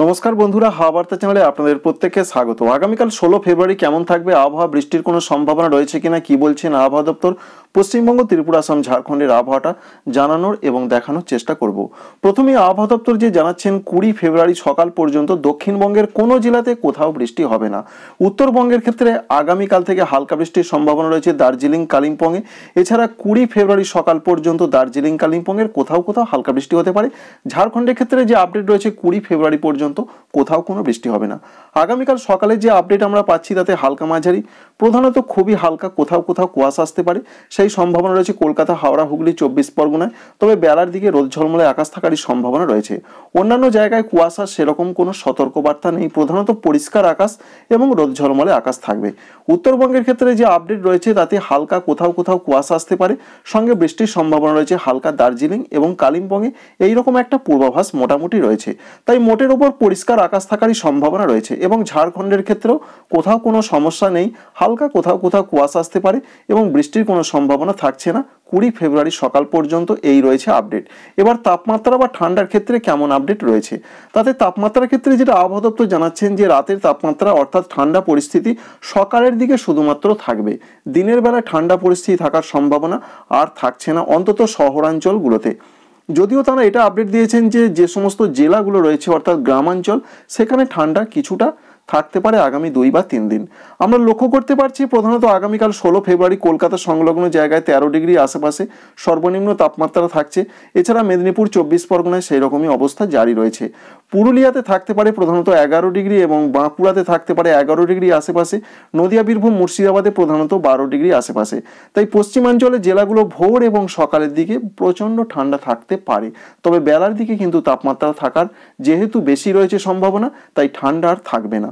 নমস্কার বন্ধুরা হাওয়া বার্তা চ্যানেলে আপনাদের প্রত্যেককে স্বাগত আগামীকাল ষোলো ফেব্রুয়ারি কেমন থাকবে আবহাওয়া বৃষ্টির কোনো সম্ভাবনা রয়েছে কিনা কি বলছেন আবহাওয়া দপ্তর পশ্চিমবঙ্গ ত্রিপুরা আসাম ঝাড়খণ্ডের আবহাওয়াটা জানানোর এবং দেখানোর চেষ্টা করব প্রথমে আবহাওয়া দপ্তর যে জানাচ্ছেন কুড়ি ফেব্রুয়ারি সকাল পর্যন্ত দক্ষিণবঙ্গের কোনো জেলাতে কোথাও বৃষ্টি হবে না উত্তরবঙ্গের ক্ষেত্রে আগামীকাল থেকে হালকা বৃষ্টির সম্ভাবনা রয়েছে দার্জিলিং কালিম্পংয়ে এছাড়া কুড়ি ফেব্রুয়ারি সকাল পর্যন্ত দার্জিলিং কালিম্পংয়ের কোথাও কোথাও হালকা বৃষ্টি হতে পারে ঝাড়খণ্ডের ক্ষেত্রে যে আপডেট রয়েছে কুড়ি ফেব্রুয়ারি পর্যন্ত পর্যন্ত কোথাও কোনো বৃষ্টি হবে না আগামীকাল সকালে যে আপডেট আমরা পাচ্ছি তাতে হালকা মাঝারি প্রধানত খুবই হালকা কোথাও কোথাও কুয়াশা আসতে পারে সেই সম্ভাবনা রয়েছে কলকাতা হাওড়া হুগলি চব্বিশ পরগনায় তবে বেলার দিকে রোদ ঝলমলে আকাশ থাকারই সম্ভাবনা রয়েছে অন্যান্য জায়গায় কুয়াশা সেরকম কোনো সতর্কবার্তা নেই প্রধানত পরিষ্কার আকাশ এবং রোদ ঝলমলে আকাশ থাকবে উত্তরবঙ্গের ক্ষেত্রে যে আপডেট রয়েছে তাতে হালকা কোথাও কোথাও কুয়াশা আসতে পারে সঙ্গে বৃষ্টির সম্ভাবনা রয়েছে হালকা দার্জিলিং এবং কালিম্পংয়ে এইরকম একটা পূর্বাভাস মোটামুটি রয়েছে তাই মোটের উপর পরিষ্কার আকাশ থাকারই সম্ভাবনা রয়েছে এবং ঝাড়খণ্ডের ক্ষেত্রেও কোথাও কোনো সমস্যা নেই হালকা কোথাও কোথাও কুয়াশা আসতে পারে এবং বৃষ্টির কোনো সম্ভাবনা থাকছে না কুড়ি ফেব্রুয়ারি সকাল পর্যন্ত এই রয়েছে আপডেট এবার তাপমাত্রা বা ঠান্ডার ক্ষেত্রে কেমন আপডেট রয়েছে তাতে তাপমাত্রার ক্ষেত্রে যেটা আবহাওয়া দপ্তর জানাচ্ছেন যে রাতের তাপমাত্রা অর্থাৎ ঠান্ডা পরিস্থিতি সকালের দিকে শুধুমাত্র থাকবে দিনের বেলা ঠান্ডা পরিস্থিতি থাকার সম্ভাবনা আর থাকছে না অন্তত শহরাঞ্চলগুলোতে যদিও তারা এটা আপডেট দিয়েছেন যে যে সমস্ত জেলাগুলো রয়েছে অর্থাৎ গ্রামাঞ্চল সেখানে ঠান্ডা কিছুটা থাকতে পারে আগামী দুই বা তিন দিন আমরা লক্ষ্য করতে পারছি প্রধানত আগামীকাল ষোলো ফেব্রুয়ারি কলকাতা সংলগ্ন জায়গায় তেরো ডিগ্রি আশেপাশে সর্বনিম্ন তাপমাত্রা থাকছে এছাড়া মেদিনীপুর চব্বিশ পরগনায় সেই রকমই অবস্থা জারি রয়েছে পুরুলিয়াতে থাকতে পারে প্রধানত এগারো ডিগ্রি এবং বাঁকুড়াতে থাকতে পারে এগারো ডিগ্রি আশেপাশে নদিয়া বীরভূম মুর্শিদাবাদে প্রধানত বারো ডিগ্রি আশেপাশে তাই পশ্চিমাঞ্চলের জেলাগুলো ভোর এবং সকালের দিকে প্রচণ্ড ঠান্ডা থাকতে পারে তবে বেলার দিকে কিন্তু তাপমাত্রা থাকার যেহেতু বেশি রয়েছে সম্ভাবনা তাই ঠান্ডা আর থাকবে না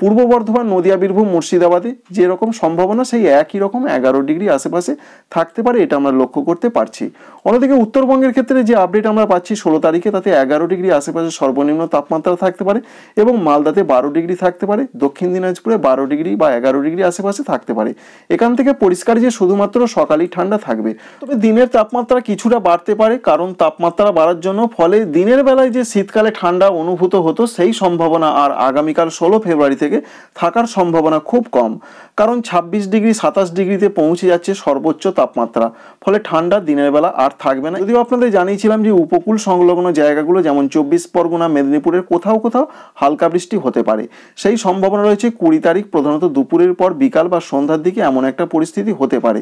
পূর্ব বর্ধমান নদিয়া বীরভূম মুর্শিদাবাদে যেরকম সম্ভাবনা সেই একই রকম এগারো ডিগ্রি আশেপাশে থাকতে পারে এটা আমরা লক্ষ্য করতে পারছি অন্যদিকে উত্তরবঙ্গের ক্ষেত্রে যে আপডেট আমরা পাচ্ছি ষোলো তারিখে তাতে এগারো ডিগ্রি আশেপাশে সর্বনিম্ন তাপমাত্রা থাকতে পারে এবং মালদাতে বারো ডিগ্রি থাকতে পারে দক্ষিণ দিনাজপুরে বারো ডিগ্রি বা এগারো ডিগ্রি আশেপাশে থাকতে পারে এখান থেকে পরিষ্কার যে শুধুমাত্র সকালেই ঠান্ডা থাকবে তবে দিনের তাপমাত্রা কিছুটা বাড়তে পারে কারণ তাপমাত্রা বাড়ার জন্য ফলে দিনের বেলায় যে শীতকালে ঠান্ডা অনুভূত হতো সেই সম্ভাবনা আর আগামীকাল ষোলো ফেব্রুয়ারি থেকে থাকার সম্ভাবনা খুব কম কারণ ২৬ ডিগ্রি সাতাশ ডিগ্রিতে পৌঁছে যাচ্ছে সর্বোচ্চ তাপমাত্রা ফলে ঠান্ডা দিনের বেলা আর থাকবে না যদিও আপনাদের জানিয়েছিলাম যে উপকূল সংলগ্ন জায়গাগুলো যেমন চব্বিশ পরগনা মেদিনীপুরের কোথাও কোথাও হালকা বৃষ্টি হতে পারে সেই সম্ভাবনা রয়েছে কুড়ি তারিখ প্রধানত দুপুরের পর বিকাল বা সন্ধ্যার দিকে এমন একটা পরিস্থিতি হতে পারে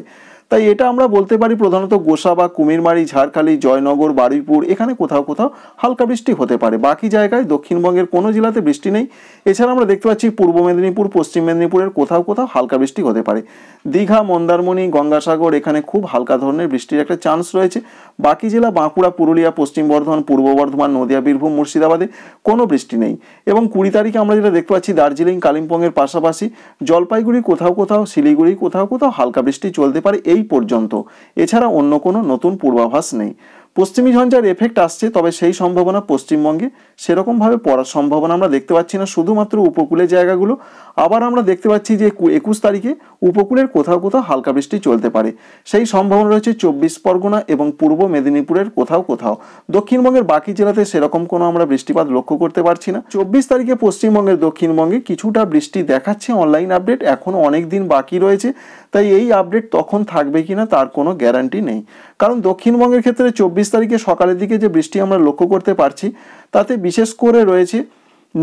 তাই এটা আমরা বলতে পারি প্রধানত গোসা বা কুমিরমারি ঝাড়খালি জয়নগর বারুইপুর এখানে কোথাও কোথাও হালকা বৃষ্টি হতে পারে বাকি জায়গায় দক্ষিণবঙ্গের কোনো জেলাতে বৃষ্টি নেই এছাড়া আমরা দেখতে পাচ্ছি পূর্ব মেদিনীপুর পশ্চিম মেদিনীপুরের কোথাও কোথাও হালকা বৃষ্টি হতে পারে দীঘা মন্দারমণি গঙ্গাসাগর এখানে খুব হালকা ধরনের বৃষ্টির একটা চান্স রয়েছে বাকি জেলা বাঁকুড়া পুরুলিয়া পশ্চিম বর্ধমান পূর্ব বর্ধমান নদিয়া বীরভূম মুর্শিদাবাদে কোনো বৃষ্টি নেই এবং কুড়ি তারিখে আমরা যেটা দেখতে পাচ্ছি দার্জিলিং কালিম্পংয়ের পাশাপাশি জলপাইগুড়ি কোথাও কোথাও শিলিগুড়ি কোথাও কোথাও হালকা বৃষ্টি চলতে পারে এই সেই পর্যন্ত এছাড়া অন্য কোনো নতুন পূর্বাভাস নেই পশ্চিমী ঝঞ্ঝার এফেক্ট আসছে তবে সেই সম্ভাবনা পশ্চিমবঙ্গে সেরকমভাবে পড়ার সম্ভাবনা আমরা দেখতে পাচ্ছি না শুধুমাত্র উপকূলে জায়গাগুলো আবার আমরা দেখতে পাচ্ছি যে একুশ তারিখে উপকূলের কোথাও কোথাও হালকা বৃষ্টি চলতে পারে সেই সম্ভাবনা রয়েছে চব্বিশ পরগনা এবং পূর্ব মেদিনীপুরের কোথাও কোথাও দক্ষিণবঙ্গের বাকি জেলাতে সেরকম কোনো আমরা বৃষ্টিপাত লক্ষ্য করতে পারছি না চব্বিশ তারিখে পশ্চিমবঙ্গের দক্ষিণবঙ্গে কিছুটা বৃষ্টি দেখাচ্ছে অনলাইন আপডেট এখনও অনেক দিন বাকি রয়েছে তাই এই আপডেট তখন থাকবে কি না তার কোনো গ্যারান্টি নেই কারণ দক্ষিণবঙ্গের ক্ষেত্রে চব্বিশ তারিখে সকালের দিকে যে বৃষ্টি আমরা লক্ষ্য করতে পারছি তাতে বিশেষ করে রয়েছে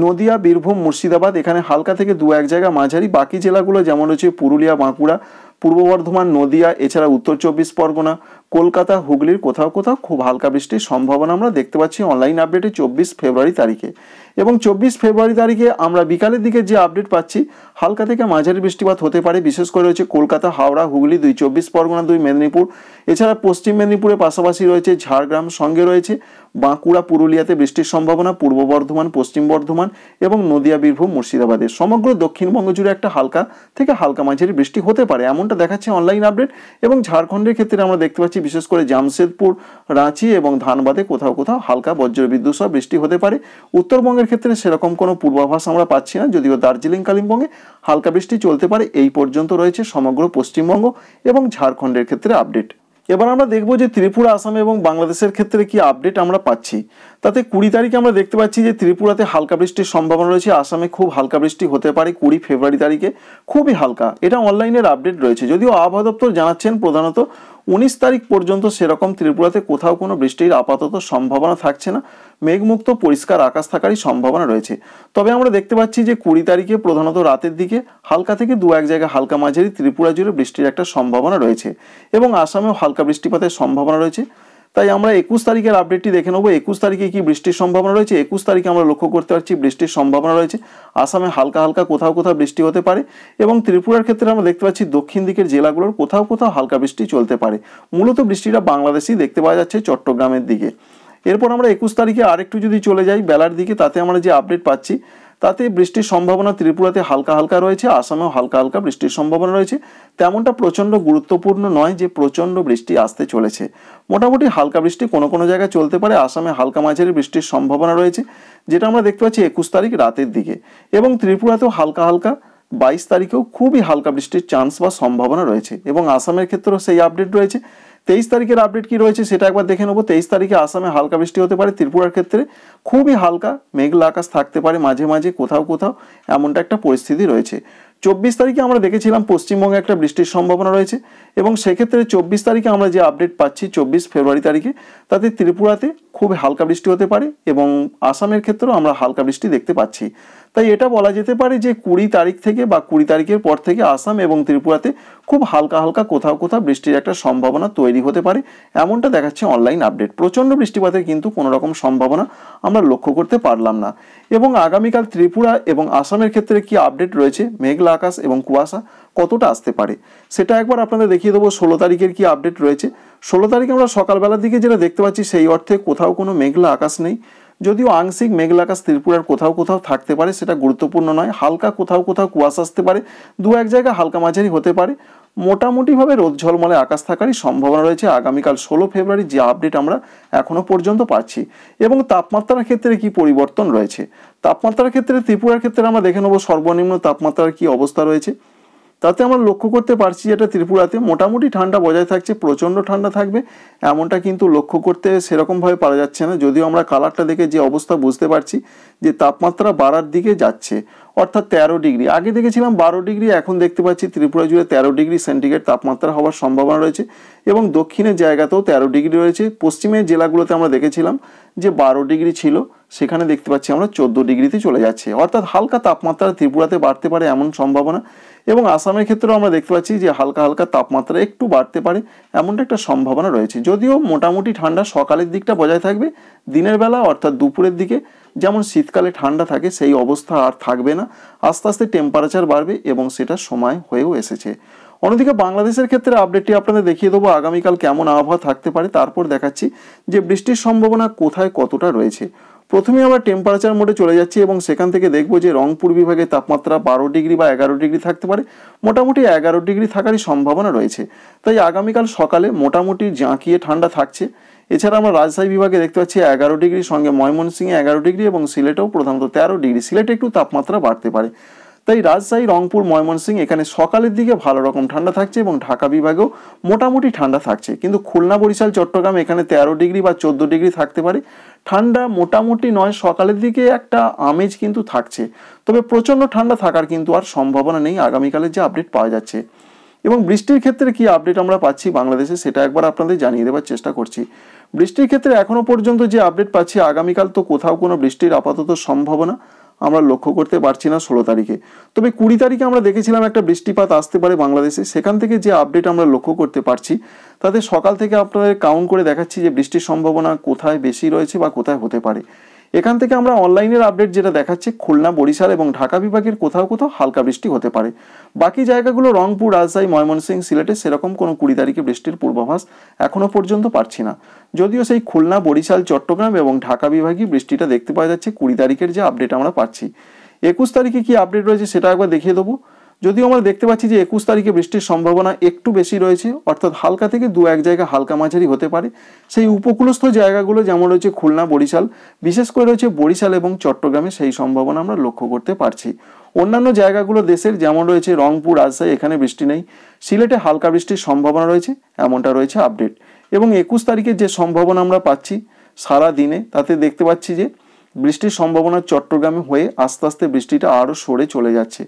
নদিয়া বীরভূম মুর্শিদাবাদ এখানে হালকা থেকে দু এক জায়গা মাঝারি বাকি জেলাগুলো যেমন রয়েছে পুরুলিয়া বাঁকুড়া পূর্ব বর্ধমান নদিয়া এছাড়া উত্তর চব্বিশ পরগনা কলকাতা হুগলির কোথাও কোথাও খুব হালকা বৃষ্টির সম্ভাবনা আমরা দেখতে পাচ্ছি অনলাইন আপডেটে চব্বিশ ফেব্রুয়ারি তারিখে এবং চব্বিশ ফেব্রুয়ারি তারিখে আমরা বিকালের দিকে যে আপডেট পাচ্ছি হালকা থেকে মাঝারি বৃষ্টিপাত হতে পারে বিশেষ করে রয়েছে কলকাতা হাওড়া হুগলি দুই চব্বিশ পরগনা দুই মেদিনীপুর এছাড়া পশ্চিম মেদিনীপুরের পাশাপাশি রয়েছে ঝাড়গ্রাম সঙ্গে রয়েছে বাঁকুড়া পুরুলিয়াতে বৃষ্টির সম্ভাবনা পূর্ব বর্ধমান পশ্চিম বর্ধমান এবং নদিয়া বীরভূম মুর্শিদাবাদে সমগ্র দক্ষিণবঙ্গ জুড়ে একটা হালকা থেকে হালকা মাঝারি বৃষ্টি হতে পারে এমনটা দেখাচ্ছে অনলাইন আপডেট এবং ঝাড়খণ্ডের ক্ষেত্রে আমরা দেখতে পাচ্ছি বিশেষ করে জামশেদপুর রাঁচি এবং ধানবাদে কোথাও কোথাও হালকা বজ্রবিদ্যুৎ সহ বৃষ্টি হতে পারে উত্তরবঙ্গের ক্ষেত্রে সেরকম কোনো পূর্বাভাস আমরা পাচ্ছি না যদিও দার্জিলিং কালিম্পংয়ে হালকা বৃষ্টি চলতে পারে এই পর্যন্ত রয়েছে সমগ্র পশ্চিমবঙ্গ এবং ঝাড়খণ্ডের ক্ষেত্রে আপডেট এবার আমরা দেখব যে ত্রিপুরা আসাম এবং বাংলাদেশের ক্ষেত্রে কি আপডেট আমরা পাচ্ছি তাতে কুড়ি তারিখে আমরা দেখতে পাচ্ছি যে ত্রিপুরাতে হালকা বৃষ্টির সম্ভাবনা রয়েছে আসামে খুব হালকা বৃষ্টি হতে পারে কুড়ি ফেব্রুয়ারি তারিখে খুবই হালকা এটা অনলাইনের আপডেট রয়েছে যদিও আবহাওয়া দপ্তর জানাচ্ছেন প্রধানত উনিশ তারিখ পর্যন্ত সেরকম ত্রিপুরাতে কোথাও কোনো বৃষ্টির আপাতত সম্ভাবনা থাকছে না মেঘমুক্ত পরিষ্কার আকাশ থাকারই সম্ভাবনা রয়েছে তবে আমরা দেখতে পাচ্ছি যে কুড়ি তারিখে প্রধানত রাতের দিকে হালকা থেকে দু এক জায়গায় হালকা মাঝারি ত্রিপুরা জুড়ে বৃষ্টির একটা সম্ভাবনা রয়েছে এবং আসামেও হালকা বৃষ্টিপাতের সম্ভাবনা রয়েছে তাই আমরা একুশ তারিখের আপডেটটি দেখে নেবো একুশ তারিখে কি বৃষ্টির সম্ভাবনা রয়েছে একুশ তারিখে আমরা লক্ষ্য করতে পারছি বৃষ্টির সম্ভাবনা রয়েছে আসামে হালকা হালকা কোথাও কোথাও বৃষ্টি হতে পারে এবং ত্রিপুরার ক্ষেত্রে আমরা দেখতে পাচ্ছি দক্ষিণ দিকের জেলাগুলোর কোথাও কোথাও হালকা বৃষ্টি চলতে পারে মূলত বৃষ্টিটা বাংলাদেশেই দেখতে পাওয়া যাচ্ছে চট্টগ্রামের দিকে এরপর আমরা একুশ তারিখে আরেকটু যদি চলে যাই বেলার দিকে তাতে আমরা যে আপডেট পাচ্ছি তাতে বৃষ্টির সম্ভাবনা ত্রিপুরাতে হালকা হালকা রয়েছে আসামেও হালকা হালকা বৃষ্টির সম্ভাবনা রয়েছে তেমনটা প্রচণ্ড গুরুত্বপূর্ণ নয় যে প্রচণ্ড বৃষ্টি আসতে চলেছে মোটামুটি হালকা বৃষ্টি কোনো কোনো জায়গায় চলতে পারে আসামে হালকা মাঝারি বৃষ্টির সম্ভাবনা রয়েছে যেটা আমরা দেখতে পাচ্ছি একুশ তারিখ রাতের দিকে এবং ত্রিপুরাতেও হালকা হালকা বাইশ তারিখেও খুবই হালকা বৃষ্টির চান্স বা সম্ভাবনা রয়েছে এবং আসামের ক্ষেত্রেও সেই আপডেট রয়েছে তেইশ তারিখের আপডেট কি রয়েছে সেটা একবার দেখে নেবো তেইশ তারিখে আসামে হালকা বৃষ্টি হতে পারে ত্রিপুরার ক্ষেত্রে খুবই হালকা মেঘলা আকাশ থাকতে পারে মাঝে মাঝে কোথাও কোথাও এমনটা একটা পরিস্থিতি রয়েছে চব্বিশ তারিখে আমরা দেখেছিলাম পশ্চিমবঙ্গে একটা বৃষ্টির সম্ভাবনা রয়েছে এবং সেক্ষেত্রে চব্বিশ তারিখে আমরা যে আপডেট পাচ্ছি চব্বিশ ফেব্রুয়ারি তারিখে তাতে ত্রিপুরাতে খুব হালকা বৃষ্টি হতে পারে এবং আসামের ক্ষেত্রেও আমরা হালকা বৃষ্টি দেখতে পাচ্ছি তাই এটা বলা যেতে পারে যে কুড়ি তারিখ থেকে বা কুড়ি তারিখের পর থেকে আসাম এবং ত্রিপুরাতে খুব হালকা হালকা কোথাও কোথাও বৃষ্টির একটা সম্ভাবনা তৈরি হতে পারে এমনটা দেখাচ্ছে অনলাইন আপডেট প্রচণ্ড বৃষ্টিপাতের কিন্তু কোনো রকম সম্ভাবনা আমরা লক্ষ্য করতে পারলাম না এবং আগামীকাল ত্রিপুরা এবং আসামের ক্ষেত্রে কি আপডেট রয়েছে মেঘলা আকাশ এবং কুয়াশা কতটা আসতে পারে সেটা একবার আপনাদের দেখিয়ে দেবো ষোলো তারিখের কি আপডেট রয়েছে ষোলো তারিখে আমরা সকালবেলার দিকে যেটা দেখতে পাচ্ছি সেই অর্থে কোথাও কোনো মেঘলা আকাশ নেই যদিও আংশিক মেঘলা আকাশ ত্রিপুরার কোথাও কোথাও থাকতে পারে সেটা গুরুত্বপূর্ণ নয় হালকা কোথাও কোথাও কুয়াশা আসতে পারে দু এক জায়গা হালকা মাঝারি হতে পারে মোটামুটিভাবে রোদ ঝলমলে আকাশ থাকারই সম্ভাবনা রয়েছে আগামীকাল ষোলো ফেব্রুয়ারি যে আপডেট আমরা এখনও পর্যন্ত পাচ্ছি এবং তাপমাত্রার ক্ষেত্রে কি পরিবর্তন রয়েছে তাপমাত্রার ক্ষেত্রে ত্রিপুরার ক্ষেত্রে আমরা দেখে নেব সর্বনিম্ন তাপমাত্রার কি অবস্থা রয়েছে তাতে আমরা লক্ষ্য করতে পারছি যেটা ত্রিপুরাতে মোটামুটি ঠান্ডা বজায় থাকছে প্রচণ্ড ঠান্ডা থাকবে এমনটা কিন্তু লক্ষ্য করতে সেরকমভাবে পারা যাচ্ছে না যদিও আমরা কালারটা দেখে যে অবস্থা বুঝতে পারছি যে তাপমাত্রা বাড়ার দিকে যাচ্ছে অর্থাৎ তেরো ডিগ্রি আগে দেখেছিলাম বারো ডিগ্রি এখন দেখতে পাচ্ছি ত্রিপুরা জুড়ে তেরো ডিগ্রি সেন্টিগ্রেড তাপমাত্রা হওয়ার সম্ভাবনা রয়েছে এবং দক্ষিণের জায়গাতেও তেরো ডিগ্রি রয়েছে পশ্চিমের জেলাগুলোতে আমরা দেখেছিলাম যে বারো ডিগ্রি ছিল সেখানে দেখতে পাচ্ছি আমরা চোদ্দো ডিগ্রিতে চলে যাচ্ছে অর্থাৎ হালকা তাপমাত্রা ত্রিপুরাতে বাড়তে পারে এমন সম্ভাবনা এবং আসামের ক্ষেত্রেও আমরা দেখতে পাচ্ছি যে হালকা হালকা তাপমাত্রা একটু বাড়তে পারে এমনটা একটা সম্ভাবনা রয়েছে যদিও মোটামুটি ঠান্ডা সকালের দিকটা বজায় থাকবে দিনের বেলা অর্থাৎ দুপুরের দিকে যেমন শীতকালে ঠান্ডা থাকে সেই অবস্থা আর থাকবে না আস্তে আস্তে টেম্পারেচার বাড়বে এবং সেটা সময় হয়েও এসেছে অন্যদিকে বাংলাদেশের ক্ষেত্রে আপডেটটি আপনাদের দেখিয়ে দেবো আগামীকাল কেমন আবহাওয়া থাকতে পারে তারপর দেখাচ্ছি যে বৃষ্টির সম্ভাবনা কোথায় কতটা রয়েছে প্রথমে আমরা টেম্পারেচার মোডে চলে যাচ্ছি এবং সেখান থেকে দেখব যে রংপুর বিভাগে তাপমাত্রা বারো ডিগ্রি বা এগারো ডিগ্রি থাকতে পারে মোটামুটি এগারো ডিগ্রি থাকারই সম্ভাবনা রয়েছে তাই আগামীকাল সকালে মোটামুটি জাঁকিয়ে ঠান্ডা থাকছে এছাড়া আমরা রাজশাহী বিভাগে দেখতে পাচ্ছি এগারো ডিগ্রি সঙ্গে ময়মনসিংহে এগারো ডিগ্রি এবং সিলেটেও প্রধানত তেরো ডিগ্রি সিলেটে একটু তাপমাত্রা বাড়তে পারে তাই রাজশাহী রংপুর ময়মনসিংহ এখানে সকালের দিকে ভালো রকম ঠান্ডা থাকছে এবং ঢাকা বিভাগেও মোটামুটি ঠান্ডা থাকছে কিন্তু খুলনা বরিশাল চট্টগ্রাম এখানে তেরো ডিগ্রি বা চোদ্দো ডিগ্রি থাকতে পারে ঠান্ডা মোটামুটি নয় সকালের দিকে একটা আমেজ কিন্তু থাকছে তবে প্রচণ্ড ঠান্ডা থাকার কিন্তু আর সম্ভাবনা নেই আগামীকালের যে আপডেট পাওয়া যাচ্ছে এবং বৃষ্টির ক্ষেত্রে কি আপডেট আমরা পাচ্ছি বাংলাদেশে সেটা একবার আপনাদের জানিয়ে দেওয়ার চেষ্টা করছি বৃষ্টির ক্ষেত্রে এখনও পর্যন্ত যে আপডেট পাচ্ছি আগামীকাল তো কোথাও কোনো বৃষ্টির আপাতত সম্ভাবনা আমরা লক্ষ্য করতে পারছি না ষোলো তারিখে তবে কুড়ি তারিখে আমরা দেখেছিলাম একটা বৃষ্টিপাত আসতে পারে বাংলাদেশে সেখান থেকে যে আপডেট আমরা লক্ষ্য করতে পারছি তাতে সকাল থেকে আপনাদের কাউন্ট করে দেখাচ্ছি যে বৃষ্টির সম্ভাবনা কোথায় বেশি রয়েছে বা কোথায় হতে পারে এখান থেকে আমরা অনলাইনের আপডেট যেটা দেখাচ্ছি খুলনা বরিশাল এবং ঢাকা বিভাগের কোথাও কোথাও হালকা বৃষ্টি হতে পারে বাকি জায়গাগুলো রংপুর রাজশাহী ময়মনসিংহ সিলেটে সেরকম কোনো কুড়ি তারিখে বৃষ্টির পূর্বাভাস এখনও পর্যন্ত পাচ্ছি না যদিও সেই খুলনা বরিশাল চট্টগ্রাম এবং ঢাকা বিভাগই বৃষ্টিটা দেখতে পাওয়া যাচ্ছে কুড়ি তারিখের যে আপডেট আমরা পাচ্ছি একুশ তারিখে কি আপডেট রয়েছে সেটা একবার দেখিয়ে দেবো যদিও আমরা দেখতে পাচ্ছি যে একুশ তারিখে বৃষ্টির সম্ভাবনা একটু বেশি রয়েছে অর্থাৎ হালকা থেকে দু এক জায়গা হালকা মাঝারি হতে পারে সেই উপকূলস্থ জায়গাগুলো যেমন রয়েছে খুলনা বরিশাল বিশেষ করে রয়েছে বরিশাল এবং চট্টগ্রামে সেই সম্ভাবনা আমরা লক্ষ্য করতে পারছি অন্যান্য জায়গাগুলো দেশের যেমন রয়েছে রংপুর রাজশাহী এখানে বৃষ্টি নেই সিলেটে হালকা বৃষ্টির সম্ভাবনা রয়েছে এমনটা রয়েছে আপডেট এবং একুশ তারিখের যে সম্ভাবনা আমরা পাচ্ছি সারা দিনে তাতে দেখতে পাচ্ছি যে বৃষ্টির সম্ভাবনা চট্টগ্রামে হয়ে আস্তে আস্তে বৃষ্টিটা আরও সরে চলে যাচ্ছে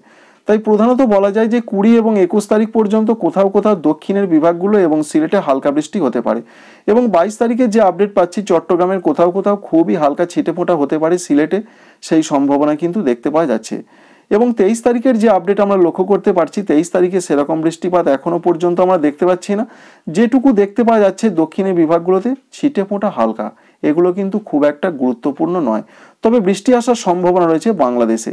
তাই প্রধানত বলা যায় যে কুড়ি এবং একুশ তারিখ পর্যন্ত কোথাও কোথাও দক্ষিণের বিভাগগুলো এবং সিলেটে হালকা বৃষ্টি হতে পারে এবং বাইশ তারিখে যে আপডেট পাচ্ছি চট্টগ্রামের কোথাও কোথাও খুবই হালকা ছিটেফোঁটা হতে পারে সিলেটে সেই সম্ভাবনা কিন্তু দেখতে পাওয়া যাচ্ছে এবং তেইশ তারিখের যে আপডেট আমরা লক্ষ্য করতে পারছি তেইশ তারিখে সেরকম বৃষ্টিপাত এখনও পর্যন্ত আমরা দেখতে পাচ্ছি না যেটুকু দেখতে পাওয়া যাচ্ছে দক্ষিণের বিভাগগুলোতে ছিটে ফোঁটা হালকা এগুলো কিন্তু খুব একটা গুরুত্বপূর্ণ নয় তবে বৃষ্টি আসার সম্ভাবনা রয়েছে বাংলাদেশে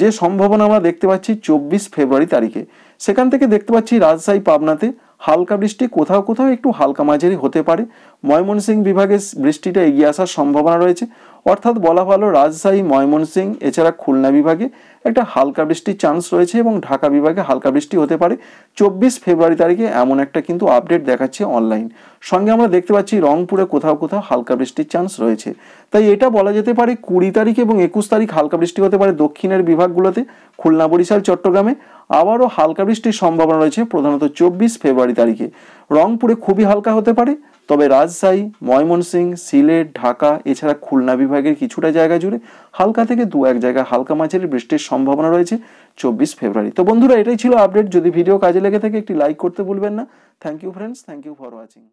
যে সম্ভাবনা আমরা দেখতে পাচ্ছি চব্বিশ ফেব্রুয়ারি তারিখে সেখান থেকে দেখতে পাচ্ছি রাজশাহী পাবনাতে হালকা বৃষ্টি কোথাও কোথাও একটু হালকা মাঝারি হতে পারে ময়মনসিংহ বিভাগে বৃষ্টিটা এগিয়ে আসার সম্ভাবনা রয়েছে অর্থাৎ বলা ভালো রাজশাহী ময়মনসিং এছাড়া খুলনা বিভাগে একটা হালকা বৃষ্টির চান্স রয়েছে এবং ঢাকা বিভাগে হালকা বৃষ্টি হতে পারে চব্বিশ ফেব্রুয়ারি তারিখে এমন একটা কিন্তু আপডেট দেখাচ্ছে অনলাইন সঙ্গে আমরা দেখতে পাচ্ছি রংপুরে কোথাও কোথাও হালকা বৃষ্টির চান্স রয়েছে তাই এটা বলা যেতে পারে কুড়ি তারিখ এবং একুশ তারিখ হালকা বৃষ্টি হতে পারে দক্ষিণের বিভাগগুলোতে খুলনা বরিশাল চট্টগ্রামে আবারও হালকা বৃষ্টির সম্ভাবনা রয়েছে প্রধানত চব্বিশ ফেব্রুয়ারি তারিখে রংপুরে খুবই হালকা হতে পারে তবে রাজশাহী ময়মনসিংহ সিলেট ঢাকা এছাড়া খুলনা বিভাগের কিছুটা জায়গা জুড়ে হালকা থেকে দু এক জায়গায় হালকা মাঝারি বৃষ্টির সম্ভাবনা রয়েছে চব্বিশ ফেব্রুয়ারি তো বন্ধুরা এটাই ছিল আপডেট যদি ভিডিও কাজে লেগে থাকে একটি লাইক করতে ভুলবেন না thank you friends thank you for watching